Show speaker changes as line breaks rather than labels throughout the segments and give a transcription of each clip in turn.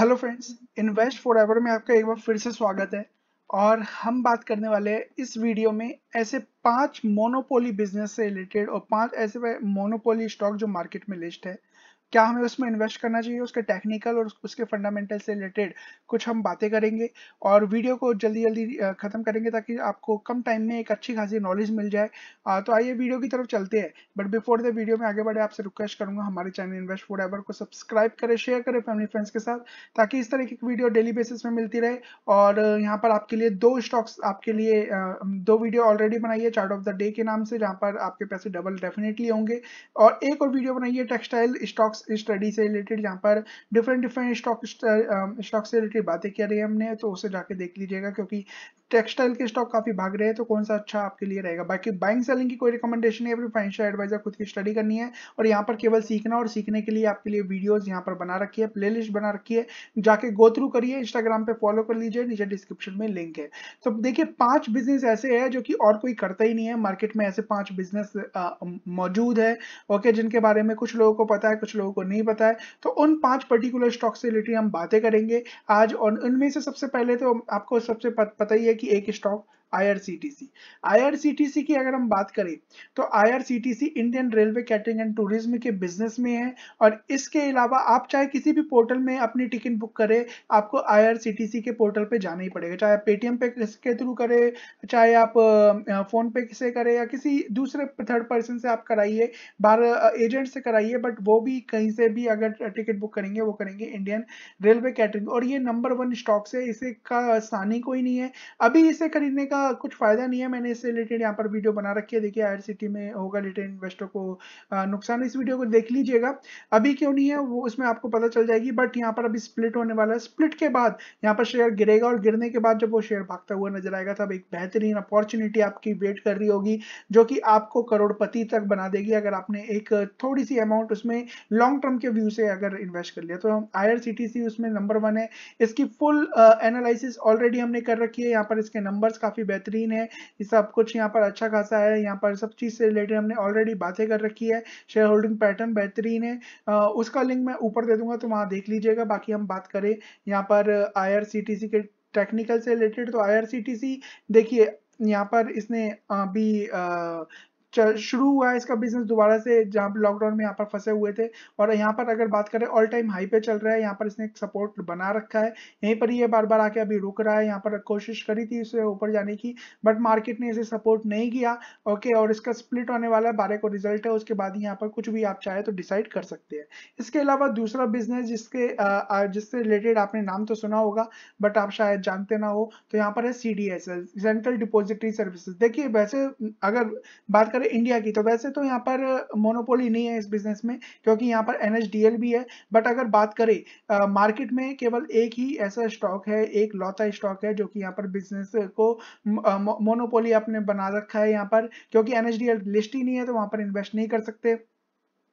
hello friends invest forever में आपका एक बार फिर से स्वागत है और हम बात करने वाले हैं इस वीडियो में ऐसे पांच मोनोपोली बिजनेस से रिलेटेड और पांच ऐसे मोनोपोली स्टॉक जो मार्केट में लिस्ट है क्या हमें उसमें इन्वेस्ट करना चाहिए उसके टेक्निकल और उसके फंडामेंटल से रिलेटेड कुछ हम बातें करेंगे और वीडियो को जल्दी जल्दी ख़त्म करेंगे ताकि आपको कम टाइम में एक अच्छी खासी नॉलेज मिल जाए तो आइए वीडियो की तरफ चलते हैं बट बिफोर द वीडियो में आगे बढ़े आपसे रिक्वेस्ट करूंगा हमारे चैनल इन्वेस्ट फोर एवर को सब्सक्राइब करें शेयर करें फैमिली फ्रेंड्स के साथ ताकि इस तरह की वीडियो डेली बेसिस में मिलती रहे और यहाँ पर आपके लिए दो स्टॉक्स आपके लिए दो वीडियो ऑलरेडी बनाई है चार्ट ऑफ द डे के नाम से जहाँ पर आपके पैसे डबल डेफिनेटली होंगे और एक और वीडियो बनाइए टेक्सटाइल स्टॉक्स स्टडी से रिलेटेड जहाँ पर डिफरेंट डिफरेंट स्टॉक स्टॉक से रिलेटेड बातें कर रही है हमने तो उसे जाके देख लीजिएगा क्योंकि टेक्सटाइल के स्टॉक काफी भाग रहे हैं तो कौन सा अच्छा आपके लिए रहेगा बाकी बाइंग सेलिंग की कोई रिकमेंडेशन नहीं है फाइनेंशियल एडवाइजर खुद की स्टडी करनी है और यहाँ पर केवल सीखना और सीखने के लिए आपके लिए वीडियोज यहाँ पर बना रखी है प्ले बना रखी है जाके गो थ्रू करिए इंस्टाग्राम पे फॉलो कर लीजिए नीचे डिस्क्रिप्शन में लिंक है तो देखिए पांच बिजनेस ऐसे है जो कि और कोई करता ही नहीं है मार्केट में ऐसे पांच बिजनेस मौजूद है ओके जिनके बारे में कुछ लोगों को पता है कुछ लोगों को नहीं पता है तो उन पांच पर्टिकुलर स्टॉक से रिलेटेड हम बातें करेंगे आज और उनमें से सबसे पहले तो आपको सबसे पता ही है कि एक स्टॉक आईआरसीटीसी आईआरसीटीसी की अगर हम बात करें तो IRCTC Indian railway catering and tourism के बिजनेस में है और इसके अलावा आप चाहे किसी भी पोर्टल में अपनी टिकट बुक करें आपको आईआरसीटीसी के पोर्टल पे जाना ही पड़ेगा चाहे पेटीएम पे के थ्रू करें चाहे आप फोन पे से करें या किसी दूसरे थर्ड पर्सन से आप कराइए बाहर एजेंट से कराइए बट वो भी कहीं से भी अगर टिकट बुक करेंगे वो करेंगे इंडियन रेलवे कैटरिंग और ये नंबर वन स्टॉक्स है इसे का सानी कोई नहीं है अभी इसे खरीदने का कुछ फ़ायदा नहीं है मैंने इससे रिलेटेड यहाँ पर वीडियो बना रखी है देखिए आयर सिटी में होगा रिटेल इन्वेस्टर को नुकसान इस वीडियो को देख लीजिएगा अभी क्यों नहीं है वो उसमें आपको पता चल जाएगी बट यहाँ पर अभी स्प्लिट होने वाला है स्प्लिट के बाद यहाँ पर शेयर गिरेगा और गिरने के बाद जब वो शेयर भागता हुआ नजर आएगा तब एक बेहतरीन अपॉर्चुनिटी आपकी वेट कर रही होगी जो कि आपको करोड़पति तक बना देगी अगर आपने एक थोड़ी सी अमाउंट उसमें लॉन्ग टर्म के व्यू से अगर इन्वेस्ट कर लिया तो आयर उसमें नंबर वन है इसकी फुल एनालिसिस ऑलरेडी हमने कर रखी है यहाँ पर इसके नंबर्स काफी बेहतरीन है ये सब कुछ यहाँ पर अच्छा खासा है यहाँ पर सब चीज़ से रिलेटेड हमने ऑलरेडी बातें कर रखी है शेयर होल्डिंग पैटर्न बेहतरीन है उसका लिंक मैं ऊपर दे दूंगा तो वहाँ देख लीजिएगा बाकी हम बात करें यहाँ पर आई के टेक्निकल से रिलेटेड तो आई देखिए यहाँ पर इसने भी शुरू हुआ है इसका बिजनेस दोबारा से जहाँ पर लॉकडाउन में यहाँ पर फंसे हुए थे और यहाँ पर अगर बात करें ऑल टाइम हाई पे चल रहा है यहाँ पर इसने एक सपोर्ट बना रखा है यहीं पर ये बार बार आके अभी रुक रहा है यहाँ पर कोशिश करी थी इसे ऊपर जाने की बट मार्केट ने इसे सपोर्ट नहीं किया ओके और इसका स्प्लिट होने वाला है बारह को रिजल्ट है उसके बाद ही यहाँ पर कुछ भी आप चाहे तो डिसाइड कर सकते हैं इसके अलावा दूसरा बिजनेस जिसके जिससे रिलेटेड आपने नाम तो सुना होगा बट आप शायद जानते ना हो तो यहाँ पर है C D S central depository services देखिए वैसे अगर बात करें इंडिया की तो वैसे तो यहाँ पर मोनोपोली नहीं है इस बिजनेस में क्योंकि यहाँ पर एन भी है बट अगर बात करें मार्केट में केवल एक ही ऐसा स्टॉक है एक लौता स्टॉक है जो कि यहाँ पर बिजनेस को मोनोपोली आपने बना रखा है यहाँ पर क्योंकि एन लिस्ट ही नहीं है तो वहाँ पर इन्वेस्ट नहीं कर सकते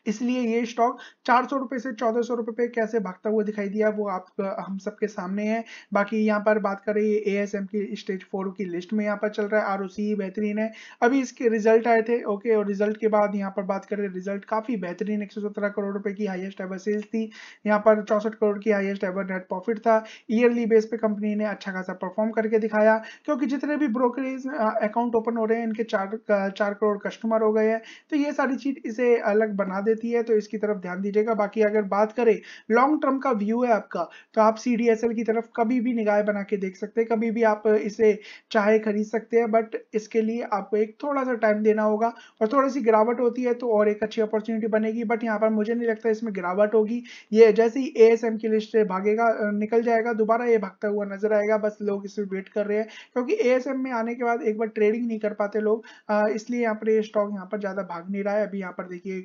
इसलिए ये स्टॉक चार सौ रुपए से चौदह सौ रुपए पे कैसे भागता हुआ दिखाई दिया वो आप हम सबके सामने है बाकी यहाँ पर बात करें ए एस एम की स्टेज फोर की लिस्ट में यहाँ पर चल रहा है आर बेहतरीन है अभी इसके रिजल्ट आए थे ओके और रिजल्ट के बाद यहाँ पर बात करें रिजल्ट काफी बेहतरीन एक करोड़ रुपए की हाइएस्ट एवर सेल्स थी यहाँ पर चौसठ करोड़ की हाइएस्ट एवर नेट प्रॉफिट था ईयरली बेस पे कंपनी ने अच्छा खासा परफॉर्म करके दिखाया क्योंकि जितने भी ब्रोकरेज अकाउंट ओपन हो रहे हैं इनके चार चार करोड़ कस्टमर हो गए हैं तो ये सारी चीज इसे अलग बना देती देती है तो इसकी तरफ ध्यान दीजिएगा बाकी अगर बात करें लॉन्ग टर्म का व्यू है आपका तो आप सी की तरफ कभी भी निगाह बना के देख सकते हैं कभी भी आप इसे चाहे खरीद सकते हैं बट इसके लिए आपको एक थोड़ा सा टाइम देना होगा और थोड़ी सी गिरावट होती है तो और एक अच्छी अपॉर्चुनिटी बनेगी बट यहाँ पर मुझे नहीं लगता इसमें गिरावट होगी ये जैसे ही एएसएम की लिस्ट से भागेगा निकल जाएगा दोबारा ये भागता हुआ नजर आएगा बस लोग इसे वेट कर रहे हैं क्योंकि ए में आने के बाद एक बार ट्रेडिंग नहीं कर पाते लोग इसलिए यहाँ पर ये स्टॉक यहाँ पर ज्यादा भाग नहीं रहा है अभी यहाँ पर देखिए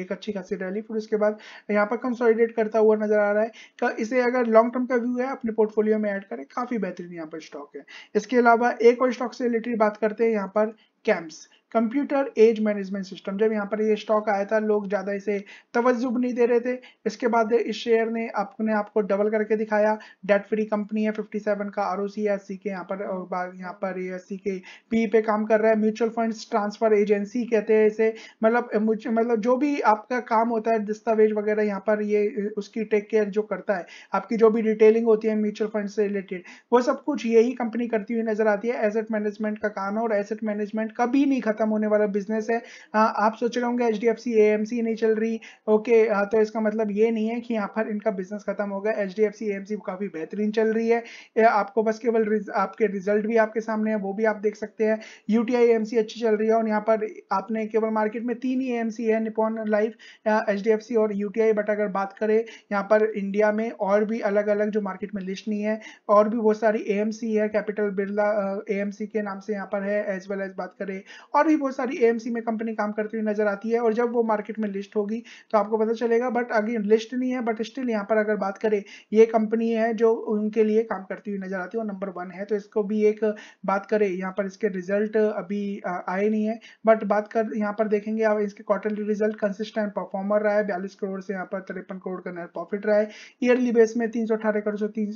एक अच्छी खासी रैली फिर उसके बाद यहाँ पर कंसोलिडेट करता हुआ नजर आ रहा है इसे अगर लॉन्ग टर्म का व्यू है अपने पोर्टफोलियो में ऐड करें काफी बेहतरीन यहाँ पर स्टॉक है इसके अलावा एक और स्टॉक से रिलेटेड बात करते हैं यहाँ पर CAMS computer age management system जब यहाँ पर ये स्टॉक आया था लोग ज़्यादा इसे तवज्जुब नहीं दे रहे थे इसके बाद इस शेयर ने अपने आप को डबल करके दिखाया डेट फ्री कंपनी है 57 का R O C S C के यहाँ पर यहाँ पर ए एस सी के पी पे काम कर रहा है म्यूचुअल फंड्स ट्रांसफर एजेंसी कहते हैं इसे मतलब मतलब जो भी आपका काम होता है दस्तावेज वगैरह यहाँ पर ये उसकी टेक केयर जो करता है आपकी जो भी डिटेलिंग होती है म्यूचुअल फंड से रिलेटेड वो सब कुछ यही कंपनी करती हुई नजर आती है एसेट मैनेजमेंट का काम है और एसेट मैनेजमेंट कभी नहीं खत्म खत्म होने वाला बिजनेस है आ, हाँ, आप सोच रहे होंगे H D F C A M C नहीं चल रही ओके आ, हाँ, तो इसका मतलब ये नहीं है कि यहाँ पर इनका बिजनेस खत्म हो गया H D F C A M C काफ़ी बेहतरीन चल रही है आपको बस केवल रिज, आपके रिजल्ट भी आपके सामने है वो भी आप देख सकते हैं U T I M C अच्छी चल रही है और यहाँ पर आपने केवल मार्केट में तीन ही ए एम सी है Nippon life H D F C और यू टी आई बट अगर बात करें यहाँ पर इंडिया में और भी अलग अलग जो मार्केट में लिस्ट नहीं है और भी बहुत सारी ए एम सी है capital Birla A M C के नाम से यहाँ पर है एज वेल एज बात करें और भी बहुत सारी ए में कंपनी काम करती हुई नजर आती है और जब वो मार्केट में लिस्ट होगी तो आपको पता चलेगा बट अगेन लिस्ट नहीं है बट स्टिल यहाँ पर अगर बात करें ये कंपनी है जो उनके लिए काम करती हुई नजर आती है और नंबर वन है तो इसको भी एक बात करें यहाँ पर इसके रिजल्ट अभी आए नहीं है बट बात कर यहाँ पर देखेंगे आप इसके क्वार्टरली रिजल्ट कंसिस्टेंट परफॉर्मर रहा है बयालीस करोड़ से यहाँ पर तिरपन करोड़ का नेट प्रॉफिट रहा है ईयरली बेस में तीन करोड़ से तीन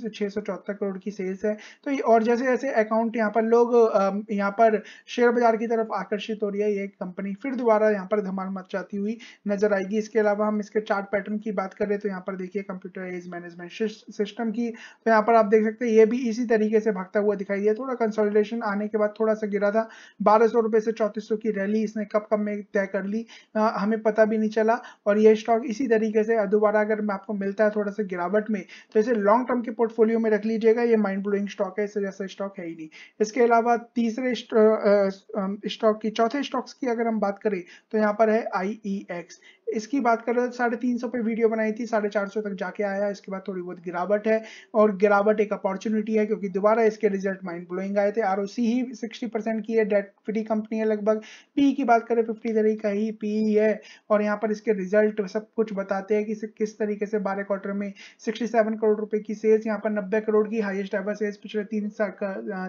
करोड़ की सेल्स है तो और जैसे जैसे अकाउंट यहाँ पर लोग यहाँ पर शेयर बाजार की तरफ आकर आकर्षित हो रही है ये कंपनी फिर दोबारा यहाँ पर धमाल मचाती हुई नजर आएगी इसके अलावा हम इसके चार्ट पैटर्न की बात करें तो यहाँ पर देखिए कंप्यूटर एज मैनेजमेंट सिस्टम की तो यहाँ पर आप देख सकते हैं ये भी इसी तरीके से भागता हुआ दिखाई दिया थोड़ा कंसोलिडेशन आने के बाद थोड़ा सा गिरा था बारह सौ से चौतीस की रैली इसने कब कब में तय कर ली हमें पता भी नहीं चला और ये स्टॉक इसी तरीके से दोबारा अगर आपको मिलता है थोड़ा सा गिरावट में तो इसे लॉन्ग टर्म के पोर्टफोलियो में रख लीजिएगा ये माइंड ब्लोइंग स्टॉक है इससे जैसा स्टॉक है ही नहीं इसके अलावा तीसरे स्टॉक कि चौथे स्टॉक्स की अगर हम बात करें तो यहाँ पर है आई e इसकी बात करें तो साढ़े तीन सौ पे वीडियो बनाई थी साढ़े चार सौ तक जाके आया इसके बाद थोड़ी बहुत गिरावट है और गिरावट एक अपॉर्चुनिटी है क्योंकि दोबारा इसके रिजल्ट माइंड ब्लोइंग आए थे आर ही सिक्सटी परसेंट की है डेट फ्री कंपनी है लगभग पी की बात करें फिफ्टी का ही पी है और यहाँ पर इसके रिजल्ट सब कुछ बताते हैं कि किस तरीके से बारह क्वार्टर में सिक्सटी करोड़ रुपए की सेल्स यहाँ पर नब्बे करोड़ की हाइएस्ट एवर सेल्स पिछले तीन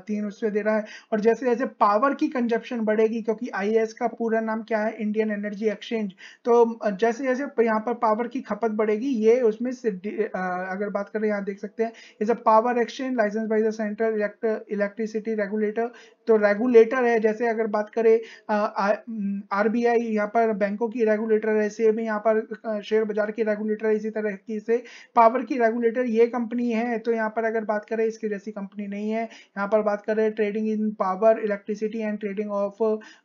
तीन उससे दे रहा है और जैसे जैसे पावर की कंजप्शन बढ़ेगी क्योंकि आईएएस का पूरा नाम क्या है इंडियन एनर्जी एक्सचेंज तो जैसे जैसे यहाँ पर पावर की खपत बढ़ेगी ये उसमें से अगर बात करें यहाँ देख सकते हैं is a power exchange license by the central electricity regulator तो रेगुलेटर है जैसे अगर बात करें आरबीआई यहाँ पर बैंकों की रेगुलेटर है सेम यहाँ पर शेयर बाजार की रेगुलेटर है इसी तरह की से पावर की रेगुलेटर ये कंपनी है तो यहाँ पर अगर बात करें इसकी जैसी कंपनी नहीं है यहाँ पर बात करें trading in power electricity and trading of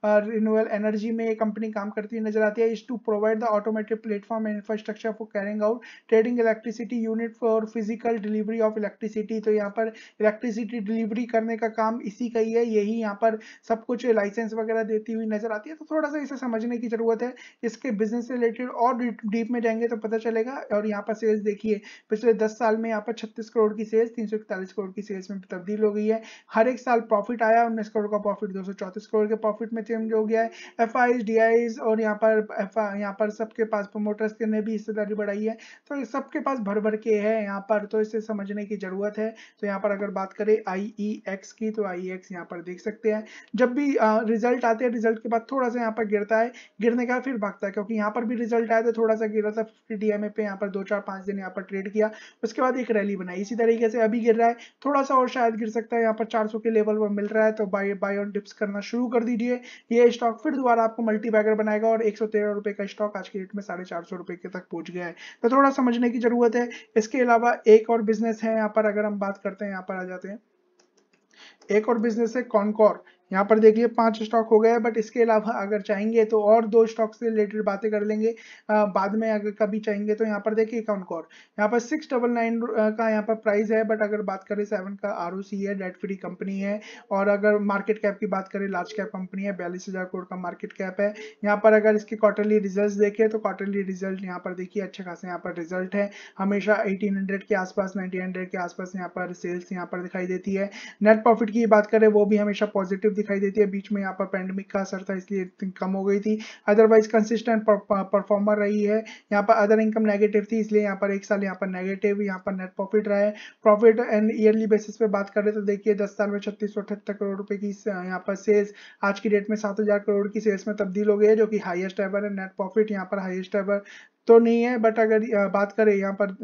renewable energy में ये कंपनी काम करती हुई नजर आती है is to provide the automatic platform infrastructure for carrying out trading electricity unit for physical delivery of electricity तो यहाँ पर इलेक्ट्रिसिटी डिलीवरी करने का काम इसी का ही है यही यहाँ पर सब कुछ लाइसेंस वगैरह देती हुई नजर आती है तो थोड़ा सा इसे समझने की जरूरत है इसके बिजनेस से रिलेटेड और डीप में जाएंगे तो पता चलेगा और यहाँ पर सेल्स देखिए पिछले दस साल में यहाँ पर छत्तीस करोड़ की सेल्स तीन करोड़ की सेल्स में तब्दील हो गई है हर एक साल प्रॉफिट आया उन्नीस करोड़ का प्रॉफिट दो करोड़ के प्रॉफिट में सेम जो हो गया है एफ आई डी आईज और यहाँ पर एफ यहाँ पर सबके पास प्रोमोटर्स के ने भी हिस्सेदारी बढ़ाई है तो ये सबके पास भर भर के है यहाँ पर तो इसे समझने की ज़रूरत है तो यहाँ पर अगर बात करें आई ई एक्स की तो आई एक्स e यहाँ पर देख सकते हैं जब भी रिजल्ट आते हैं रिजल्ट के बाद थोड़ा सा यहाँ पर गिरता है गिरने का फिर भागता है क्योंकि यहाँ पर भी रिजल्ट आया तो थोड़ा सा गिरा था फिफ्टी डी एम ए पे यहाँ पर दो चार पाँच दिन यहाँ पर ट्रेड किया उसके बाद एक रैली बनाई इसी तरीके से अभी गिर रहा है थोड़ा सा और शायद गिर सकता है यहाँ पर 400 के लेवल पर मिल रहा है तो बाई बाई ऑन डिप्स करना शुरू कर दीजिए ये स्टॉक फिर दोबारा आपको मल्टीबैगर बनाएगा और एक रुपए का स्टॉक आज के रेट में साढ़े चार सौ रुपए के तक पहुंच गया है तो थोड़ा समझने की जरूरत है इसके अलावा एक और बिजनेस है यहाँ पर अगर हम बात करते हैं यहाँ पर आ जाते हैं एक और बिजनेस है कॉनकॉर यहाँ पर देखिए पांच स्टॉक हो गए बट इसके अलावा अगर चाहेंगे तो और दो स्टॉक से रिलेटेड बातें कर लेंगे आ, बाद में अगर कभी चाहेंगे तो यहाँ पर देखिए अकाउंट कौन यहाँ पर सिक्स डबल नाइन का यहाँ पर प्राइस है बट अगर बात करें सेवन का आर है डेट फ्री कंपनी है और अगर मार्केट कैप की बात करें लार्ज कैप कंपनी है बयालीस हजार करोड़ का मार्केट कैप है यहाँ पर अगर इसके क्वार्टरली रिजल्ट देखें तो क्वार्टरली रिजल्ट यहाँ पर देखिए अच्छे खासे यहाँ पर रिजल्ट है हमेशा एटीन के आसपास नाइनटीन के आसपास यहाँ पर सेल्स यहाँ पर दिखाई देती है नेट प्रॉफिट की बात करें वो भी हमेशा पॉजिटिव दिखाई देती है बीच में यहाँ पर पैंडमिक का असर था इसलिए कम हो गई थी अदरवाइज कंसिस्टेंट परफॉर्मर रही है यहाँ पर अदर इनकम नेगेटिव थी इसलिए यहाँ पर एक साल यहाँ पर नेगेटिव यहाँ पर नेट प्रॉफिट रहा है प्रॉफिट एंड ईयरली बेसिस पे बात करें तो देखिए दस साल में छत्तीस करोड़ रुपए की यहाँ पर सेल्स आज की डेट में सात करोड़ की सेल्स में तब्दील हो गई है जो कि हाइएस्ट एवर है नेट प्रॉफिट यहाँ पर हाइएस्ट एवर तो नहीं है बट अगर बात करें यहाँ पर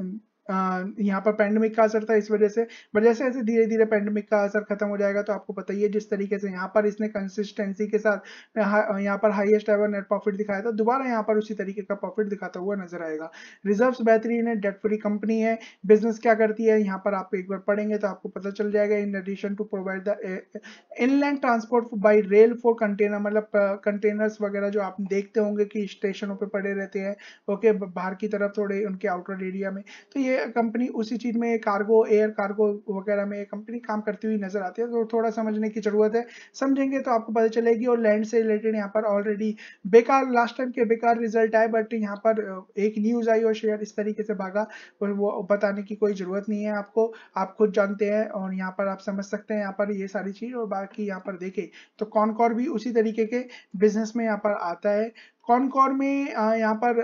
यहाँ पर पैंडमिक का असर था इस वजह से बट जैसे जैसे धीरे धीरे पैंडमिक का असर खत्म हो जाएगा तो आपको पता ही है जिस तरीके से यहाँ पर इसने कंसिस्टेंसी के साथ यहाँ पर हाईएस्ट एवर नेट प्रॉफिट दिखाया था दोबारा यहाँ पर उसी तरीके का प्रॉफिट दिखाता हुआ नजर आएगा रिजर्व बेहतरीन है डेट फ्री कंपनी है बिजनेस क्या करती है यहाँ पर आप एक बार पढ़ेंगे तो आपको पता चल जाएगा in addition to provide the inland transport by rail for container मतलब कंटेनर्स वगैरह जो आप देखते होंगे कि स्टेशनों पर पड़े रहते हैं ओके बाहर की तरफ थोड़े उनके आउटर एरिया में तो ये कंपनी उसी चीज में कार्गो एयर कार्गो वगैरह में कंपनी काम करती हुई नजर आती है तो थोड़ा समझने की जरूरत है समझेंगे तो आपको पता चलेगी और लैंड से रिलेटेड यहाँ पर ऑलरेडी बेकार लास्ट टाइम के बेकार रिजल्ट आए बट यहाँ पर एक न्यूज आई और शेयर इस तरीके से भागा और वो बताने की कोई जरूरत नहीं है आपको आप खुद जानते हैं और यहाँ पर आप समझ सकते हैं यहाँ पर ये सारी चीज और बाकी यहाँ पर देखे तो कॉनकॉर भी उसी तरीके के बिजनेस में यहाँ पर आता है कॉनकॉर में यहाँ पर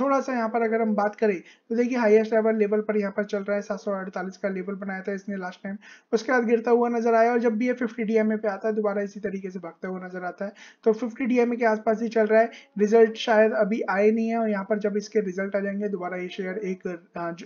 थोड़ा सा यहाँ पर अगर हम बात करें तो देखिए हाईएस्ट एवर लेवल पर यहाँ पर चल रहा है सात का लेवल बनाया था इसने लास्ट टाइम उसके बाद गिरता हुआ नजर आया और जब भी ये फिफ्टी डी पे आता है दोबारा इसी तरीके से भागता हुआ नजर आता है तो फिफ्टी डी के आसपास ही चल रहा है रिजल्ट शायद अभी आए नहीं है और यहाँ पर जब इसके रिजल्ट आ जाएंगे दोबारा ये शेयर एक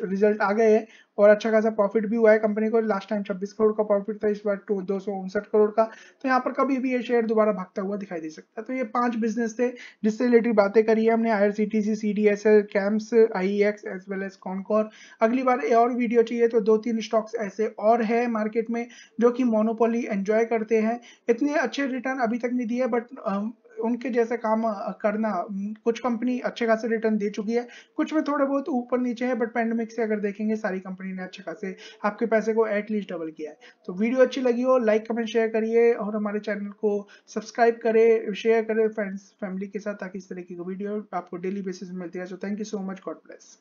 रिजल्ट आ गए हैं और अच्छा खासा प्रॉफिट भी हुआ है कंपनी को लास्ट टाइम छब्बीस करोड़ का प्रॉफिट था इस बार दो करोड़ का तो यहाँ पर कभी भी ये शेयर दोबारा भागता हुआ दिखाई दे सकता है तो ये पांच बिजनेस थे जिससे रिलेटेड बातें करी है हमने I C T CAMS I X as well as CONCOR अगली बार और वीडियो चाहिए तो दो तीन स्टॉक्स ऐसे और है मार्केट में जो कि मोनोपोली एंजॉय करते हैं इतने अच्छे रिटर्न अभी तक नहीं दिए बट उनके जैसे काम करना कुछ कंपनी अच्छे खासे रिटर्न दे चुकी है कुछ में थोड़े बहुत ऊपर नीचे है बट पैंडमिक से अगर देखेंगे सारी कंपनी ने अच्छे खासे आपके पैसे को एटलीस्ट डबल किया है तो वीडियो अच्छी लगी हो लाइक कमेंट शेयर करिए और हमारे चैनल को सब्सक्राइब करे शेयर करे फ्रेंड्स फैमिली के साथ ताकि इस तरीके की वीडियो आपको डेली बेसिस में मिलती है so thank you so much God bless